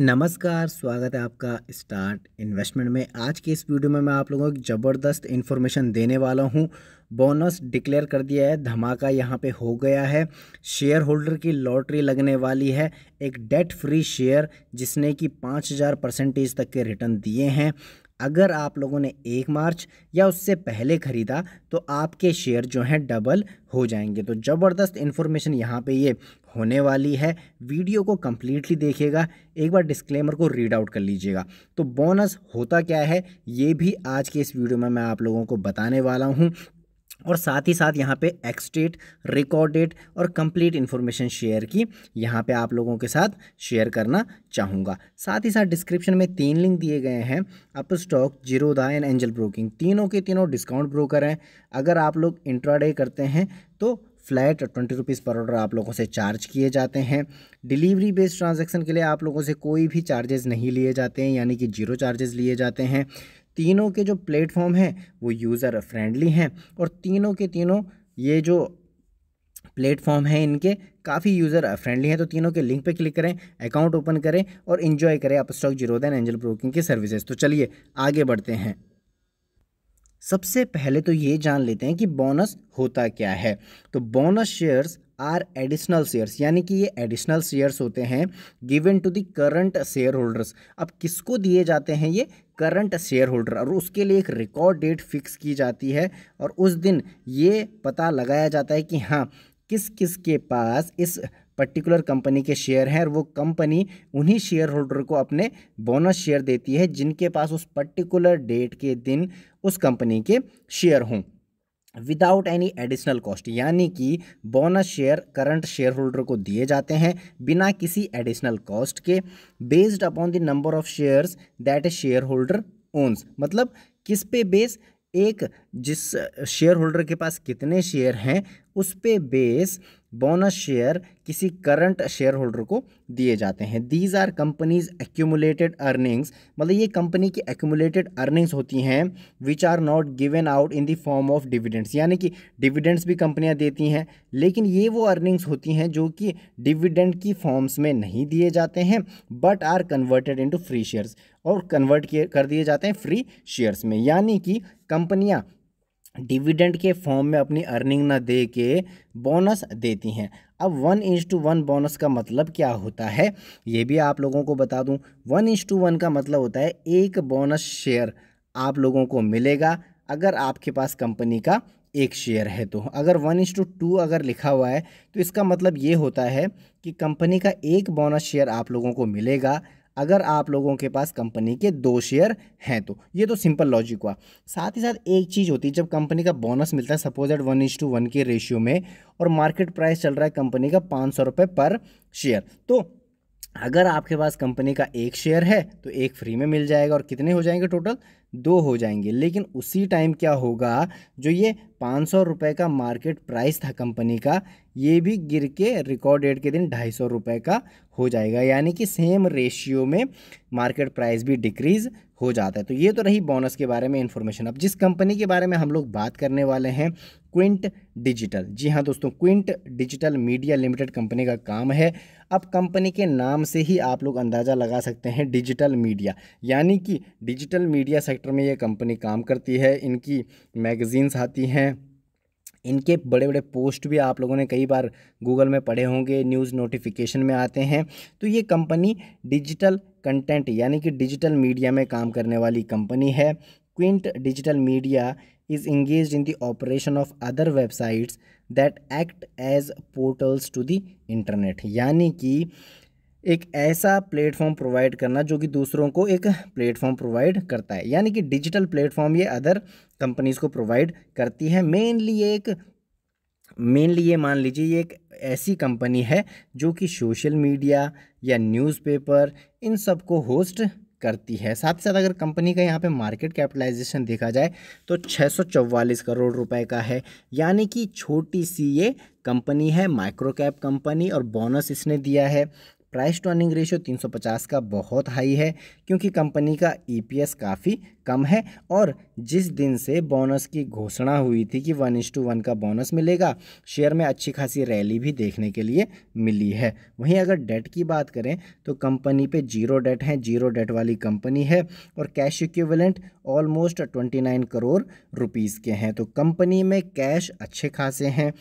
नमस्कार स्वागत है आपका स्टार्ट इन्वेस्टमेंट में आज के इस वीडियो में मैं आप लोगों को ज़बरदस्त इन्फॉर्मेशन देने वाला हूँ बोनस डिक्लेयर कर दिया है धमाका यहाँ पे हो गया है शेयर होल्डर की लॉटरी लगने वाली है एक डेट फ्री शेयर जिसने कि पाँच हज़ार परसेंटेज तक के रिटर्न दिए हैं अगर आप लोगों ने एक मार्च या उससे पहले ख़रीदा तो आपके शेयर जो हैं डबल हो जाएंगे तो ज़बरदस्त इन्फॉर्मेशन यहाँ पे ये होने वाली है वीडियो को कम्प्लीटली देखिएगा एक बार डिस्क्लेमर को रीड आउट कर लीजिएगा तो बोनस होता क्या है ये भी आज के इस वीडियो में मैं आप लोगों को बताने वाला हूँ और साथ ही साथ यहाँ पे एक्सटेट रिकॉर्डेड और कंप्लीट इन्फॉर्मेशन शेयर की यहाँ पे आप लोगों के साथ शेयर करना चाहूँगा साथ ही साथ डिस्क्रिप्शन में तीन लिंक दिए गए हैं अप स्टॉक दा एंड एंजल ब्रोकिंग तीनों के तीनों डिस्काउंट ब्रोकर हैं अगर आप लोग इंट्राडे करते हैं तो फ्लैट ट्वेंटी रुपीज़ पर ऑर्डर आप लोगों से चार्ज किए जाते हैं डिलीवरी बेस्ड ट्रांजेक्शन के लिए आप लोगों से कोई भी चार्जेस नहीं लिए जाते हैं यानी कि जीरो चार्जेस लिए जाते हैं तीनों के जो प्लेटफॉर्म हैं वो यूज़र फ्रेंडली हैं और तीनों के तीनों ये जो प्लेटफॉर्म हैं इनके काफ़ी यूज़र फ्रेंडली हैं तो तीनों के लिंक पे क्लिक करें अकाउंट ओपन करें और इन्जॉय करें Upstox Zerodha Angel Broking की सर्विसेज तो चलिए आगे बढ़ते हैं सबसे पहले तो ये जान लेते हैं कि बोनस होता क्या है तो bonus shares are additional shares यानी कि ये एडिशनल शेयर्स होते हैं given to the current shareholders अब किसको दिए जाते हैं ये करंट शेयर होल्डर और उसके लिए एक रिकॉर्ड डेट फिक्स की जाती है और उस दिन ये पता लगाया जाता है कि हाँ किस किस के पास इस पर्टिकुलर कंपनी के शेयर हैं और वो कंपनी उन्हीं शेयर होल्डर को अपने बोनस शेयर देती है जिनके पास उस पर्टिकुलर डेट के दिन उस कंपनी के शेयर हों विदाउट एनी एडिशनल कॉस्ट यानी कि bonus share current shareholder को दिए जाते हैं बिना किसी एडिशनल कॉस्ट के based upon the number of shares that a shareholder owns मतलब किस पे बेस एक जिस शेयर होल्डर के पास कितने शेयर हैं उस पे बेस बोनस शेयर किसी करंट शेयर होल्डर को दिए जाते हैं these are company's accumulated earnings मतलब ये कंपनी की एक्यूमुलेटेड अर्निंग्स होती हैं which are not given out in the form of dividends यानी कि डिविडेंड्स भी कंपनियां देती हैं लेकिन ये वो अर्निंग्स होती हैं जो कि डिविडेंड की फॉर्म्स में नहीं दिए जाते हैं but are converted into free shares और कन्वर्ट कर दिए जाते हैं फ्री शेयर्स में यानी कि कंपनियाँ डिविडेंड के फॉर्म में अपनी अर्निंग ना दे के बोनस देती हैं अब one is to one bonus का मतलब क्या होता है ये भी आप लोगों को बता दूं वन इंस टू वन का मतलब होता है एक बोनस शेयर आप लोगों को मिलेगा अगर आपके पास कंपनी का एक शेयर है तो अगर वन इंस टू टू अगर लिखा हुआ है तो इसका मतलब ये होता है कि कंपनी का एक बोनस शेयर आप लोगों को मिलेगा अगर आप लोगों के पास कंपनी के दो शेयर हैं तो ये तो सिंपल लॉजिक हुआ साथ ही साथ एक चीज़ होती है जब कंपनी का बोनस मिलता है suppose at one is to one के रेशियो में और मार्केट प्राइस चल रहा है कंपनी का पाँच सौ रुपये पर शेयर तो अगर आपके पास कंपनी का एक शेयर है तो एक फ्री में मिल जाएगा और कितने हो जाएंगे टोटल दो हो जाएंगे लेकिन उसी टाइम क्या होगा जो ये पाँच सौ रुपये का मार्केट प्राइस था कंपनी का ये भी गिर के रिकॉर्ड डेट के दिन ढाई सौ रुपये का हो जाएगा यानी कि सेम रेशियो में मार्केट प्राइस भी डिक्रीज़ हो जाता है तो ये तो रही बोनस के बारे में इन्फॉर्मेशन अब जिस कंपनी के बारे में हम लोग बात करने वाले हैं क्विंट डिजिटल जी हाँ दोस्तों Quint digital media limited company का काम है अब कंपनी के नाम से ही आप लोग अंदाज़ा लगा सकते हैं डिजिटल मीडिया यानी कि डिजिटल मीडिया सेक्टर में ये कंपनी काम करती है इनकी मैगज़ीन्स आती हैं इनके बड़े बड़े पोस्ट भी आप लोगों ने कई बार गूगल में पढ़े होंगे न्यूज़ नोटिफिकेशन में आते हैं तो ये कंपनी डिजिटल कंटेंट यानी कि डिजिटल मीडिया में काम करने वाली कंपनी है Quint digital media is engage in the operation of other websites that act as portals to the internet यानी कि एक ऐसा प्लेटफॉर्म प्रोवाइड करना जो कि दूसरों को एक प्लेटफॉर्म प्रोवाइड करता है यानी कि डिजिटल प्लेटफॉर्म ये अदर कंपनीज़ को प्रोवाइड करती है मेनली एक मेनली ये मान लीजिए ये एक ऐसी कंपनी है जो कि सोशल मीडिया या न्यूज़पेपर इन सब को होस्ट करती है साथ ही साथ अगर कंपनी का यहाँ पे मार्केट कैपिटलाइजेशन देखा जाए तो 644 करोड़ रुपए का है यानी कि छोटी सी ये कंपनी है माइक्रो कैप कंपनी और बोनस इसने दिया है प्राइस टू अर्निंग रेशियो 350 का बहुत हाई है क्योंकि कंपनी का ईपीएस e काफ़ी कम है और जिस दिन से बोनस की घोषणा हुई थी कि वन इंस टू वन का बोनस मिलेगा शेयर में अच्छी खासी रैली भी देखने के लिए मिली है वहीं अगर डेट की बात करें तो कंपनी पे जीरो डेट है जीरो डेट वाली कंपनी है और cash equivalent almost twenty nine crore rupees के हैं तो कंपनी में कैश अच्छे खासे हैं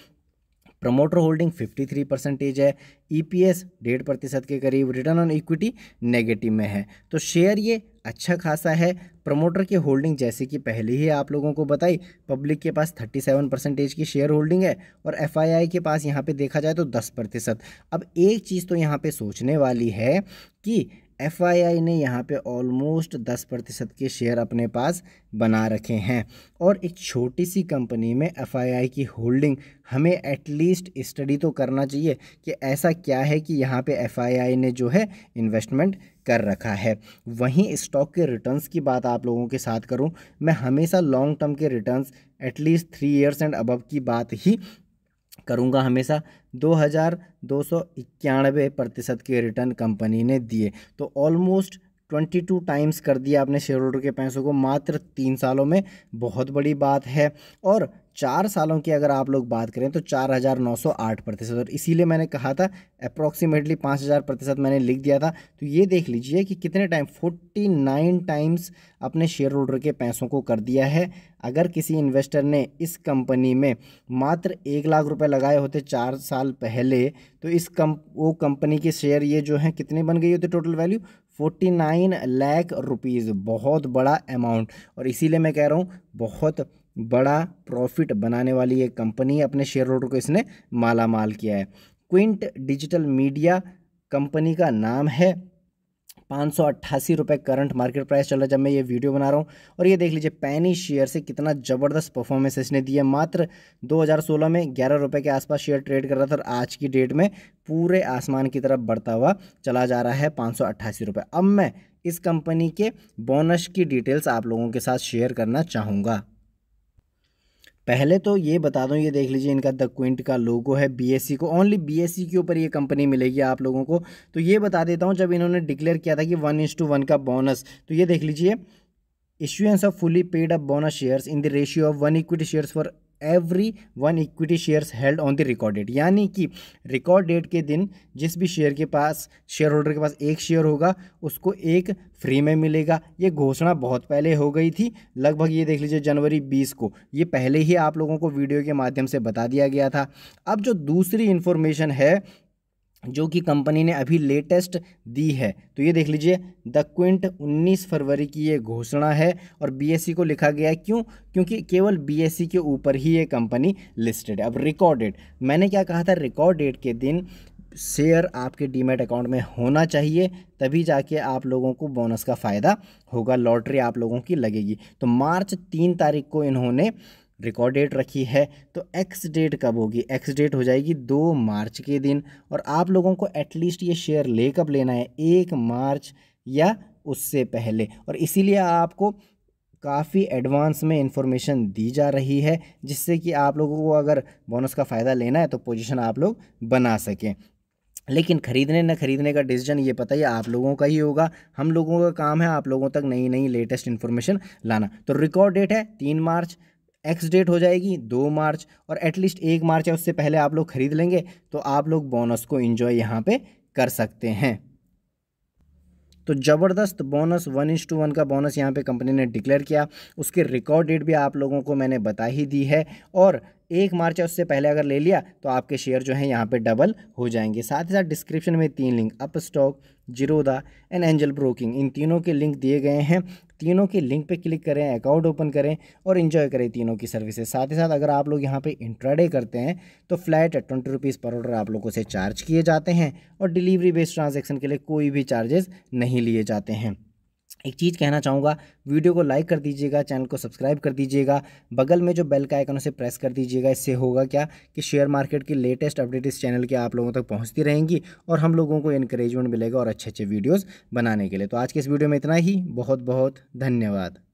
प्रमोटर होल्डिंग 53 परसेंटेज है ईपीएस e डेढ़ प्रतिशत के करीब रिटर्न ऑन इक्विटी नेगेटिव में है तो शेयर ये अच्छा खासा है प्रमोटर की होल्डिंग जैसे कि पहले ही आप लोगों को बताई पब्लिक के पास 37 परसेंटेज की शेयर होल्डिंग है और एफआईआई के पास यहाँ पे देखा जाए तो 10 प्रतिशत अब एक चीज़ तो यहाँ पे सोचने वाली है कि एफ ने यहाँ पे ऑलमोस्ट दस प्रतिशत के शेयर अपने पास बना रखे हैं और एक छोटी सी कंपनी में एफ की होल्डिंग हमें एटलीस्ट स्टडी तो करना चाहिए कि ऐसा क्या है कि यहाँ पे एफ ने जो है इन्वेस्टमेंट कर रखा है वहीं स्टॉक के रिटर्न्स की बात आप लोगों के साथ करूँ मैं हमेशा लॉन्ग टर्म के return at least three years and above की बात ही करूँगा हमेशा दो हज़ार दो सौ इक्यानवे प्रतिशत के रिटर्न कंपनी ने दिए तो ऑलमोस्ट ट्वेंटी टू टाइम्स कर दिया आपने शेयर होल्डर के पैसों को मात्र तीन सालों में बहुत बड़ी बात है और चार सालों की अगर आप लोग बात करें तो चार हज़ार नौ सौ आठ प्रतिशत और इसीलिए मैंने कहा था अप्रॉक्सीमेटली पाँच हज़ार प्रतिशत मैंने लिख दिया था तो ये देख लीजिए कि कितने टाइम फोर्टी नाइन टाइम्स अपने शेयर होल्डर के पैसों को कर दिया है अगर किसी इन्वेस्टर ने इस कंपनी में मात्र एक लाख रुपए लगाए होते चार साल पहले तो इस कम वो कंपनी के शेयर ये जो हैं कितने बन गई होती total value forty nine lakh rupees बहुत बड़ा अमाउंट और इसीलिए मैं कह रहा हूँ बहुत बड़ा प्रॉफिट बनाने वाली एक कंपनी है अपने शेयर होल्डर को इसने माला माल किया है क्विंट डिजिटल मीडिया कंपनी का नाम है पाँच सौ अट्ठासी रुपये करंट मार्केट प्राइस चल रहा है जब मैं ये वीडियो बना रहा हूँ और ये देख लीजिए पैनी शेयर से कितना ज़बरदस्त परफॉर्मेंस इसने दिया है मात्र 2016 में ग्यारह रुपये के आसपास शेयर ट्रेड कर रहा था और आज की डेट में पूरे आसमान की तरफ बढ़ता हुआ चला जा रहा है पाँच सौ अट्ठासी रुपये अब मैं इस कंपनी के बोनस की डिटेल्स आप लोगों के साथ शेयर करना चाहूँगा पहले तो ये बता दूं ये देख लीजिए इनका द क्विंट का लोगो है बीएससी को ओनली बीएससी के ऊपर ये कंपनी मिलेगी आप लोगों को तो ये बता देता हूँ जब इन्होंने डिक्लेयर किया था कि वन इंस टू वन का बोनस तो ये देख लीजिए issuance of fully paid up bonus shares in the ratio of one equity shares for every one equity shares held on the record date यानी कि रिकॉर्ड डेट के दिन जिस भी शेयर के पास शेयर होल्डर के पास एक शेयर होगा उसको एक फ्री में मिलेगा ये घोषणा बहुत पहले हो गई थी लगभग ये देख लीजिए जनवरी 20 को ये पहले ही आप लोगों को वीडियो के माध्यम से बता दिया गया था अब जो दूसरी इन्फॉर्मेशन है जो कि कंपनी ने अभी लेटेस्ट दी है तो ये देख लीजिए द क्विंट 19 फरवरी की ये घोषणा है और बीएससी e को लिखा गया है क्यों क्योंकि केवल बीएससी e के ऊपर ही ये कंपनी लिस्टेड है अब रिकॉर्डेड मैंने क्या कहा था रिकॉर्ड डेट के दिन शेयर आपके डीमेट अकाउंट में होना चाहिए तभी जाके आप लोगों को बोनस का फ़ायदा होगा लॉटरी आप लोगों की लगेगी तो मार्च तीन तारीख को इन्होंने रिकॉर्ड डेट रखी है तो एक्स डेट कब होगी एक्स डेट हो जाएगी दो मार्च के दिन और आप लोगों को एटलीस्ट ये शेयर ले कब लेना है एक मार्च या उससे पहले और इसीलिए आपको काफ़ी एडवांस में इन्फॉर्मेशन दी जा रही है जिससे कि आप लोगों को अगर बोनस का फ़ायदा लेना है तो पोजिशन आप लोग बना सकें लेकिन ख़रीदने न ख़रीदने का डिसीजन ये पता ही आप लोगों का ही होगा हम लोगों का काम है आप लोगों तक नई नई लेटेस्ट इन्फॉर्मेशन लाना तो रिकॉर्ड डेट है तीन मार्च एक्स डेट हो जाएगी दो मार्च और एटलीस्ट एक मार्च या उससे पहले आप लोग खरीद लेंगे तो आप लोग बोनस को इन्जॉय यहाँ पे कर सकते हैं तो ज़बरदस्त bonus one is to one का बोनस यहाँ पे कंपनी ने डिक्लेयर किया उसके रिकॉर्ड डेट भी आप लोगों को मैंने बता ही दी है और एक मार्च या उससे पहले अगर ले लिया तो आपके शेयर जो है यहाँ पे डबल हो जाएंगे साथ ही साथ डिस्क्रिप्शन में तीन link Upstox Zerodha and Angel Broking इन तीनों के लिंक दिए गए हैं तीनों के लिंक पे क्लिक करें अकाउंट ओपन करें और इन्जॉय करें तीनों की सर्विसेज साथ ही साथ अगर आप लोग यहाँ पर इंट्राडे करते हैं तो फ्लैट ट्वेंटी रुपीज़ पर ऑर्डर आप लोगों से चार्ज किए जाते हैं और डिलीवरी बेस्ड ट्रांजेक्शन के लिए कोई भी चार्जेस नहीं लिए जाते हैं एक चीज़ कहना चाहूँगा वीडियो को लाइक कर दीजिएगा चैनल को सब्सक्राइब कर दीजिएगा बगल में जो बेल का आइकन उसे प्रेस कर दीजिएगा इससे होगा क्या कि शेयर मार्केट की लेटेस्ट अपडेट इस चैनल के आप लोगों तक पहुँचती रहेंगी और हम लोगों को इनक्रेजमेंट मिलेगा और अच्छे अच्छे वीडियोज़ बनाने के लिए तो आज के इस वीडियो में इतना ही बहुत बहुत धन्यवाद